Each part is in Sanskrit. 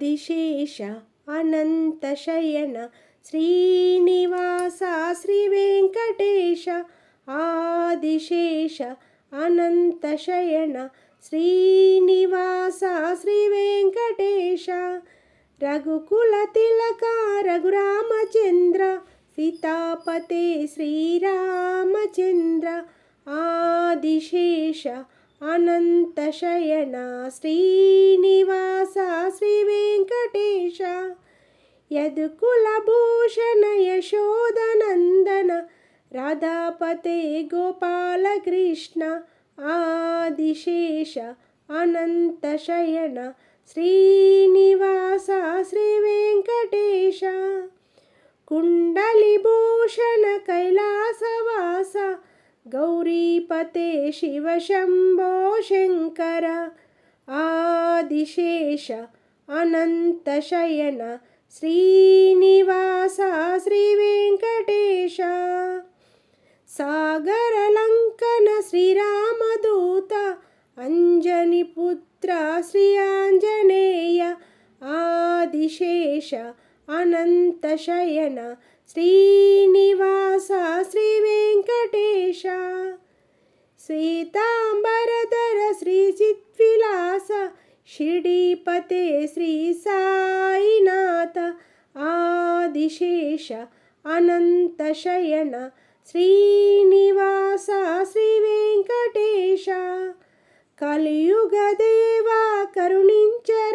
दिशेष अनन्तशयन श्रीनिवास श्रीवेङ्कटेश आदिशेष अनन्तशयन श्रीनिवास श्रीवेङ्कटेश रघुकुलतिलक रघुरामचन्द्र सीतापते श्रीरामचन्द्र आदिशेष अनन्तशयना, श्रीनिवास श्रीवेङ्कटेश यद् यशोदनन्दन राधापते गोपालकृष्ण आदिशेष अनन्तशयन श्रीनिवास श्रीवेङ्कटेश कुण्डलिभूषणक गौरीपते शिवशम्भो शङ्कर आदिशेष अनन्तशयन श्रीनिवास श्रीवेङ्कटेश सागरलङ्कन श्रीरामदूत अञ्जनिपुत्र श्री आञ्जनेय आदिशेष अनन्तशयन श्री सीताम्बरधर श्रीचित्विलास शिडीपते श्रीसायिनाथ आदिशेष अनन्तशयन श्रीनिवास श्रीवेङ्कटेश कलियुगदेवा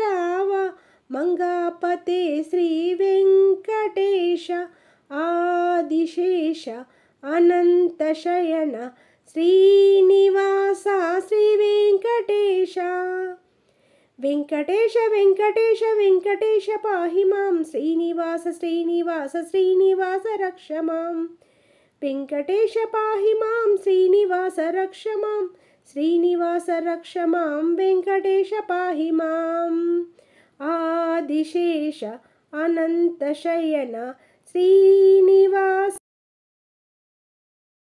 राव मङ्गापते श्रीवेङ्कटेश आदिशेष अनन्तशयन श्रीनिवास श्रीवेङ्कटेश वेङ्कटेश पाहि मां श्रीनिवास श्रीनिवास श्रीनिवास रक्ष मां वेङ्कटेश पाहि मां श्रीनिवास रक्ष मां रक्ष मां वेङ्कटेश पाहि मां आदिशेष अनन्तशयन श्रीनिवास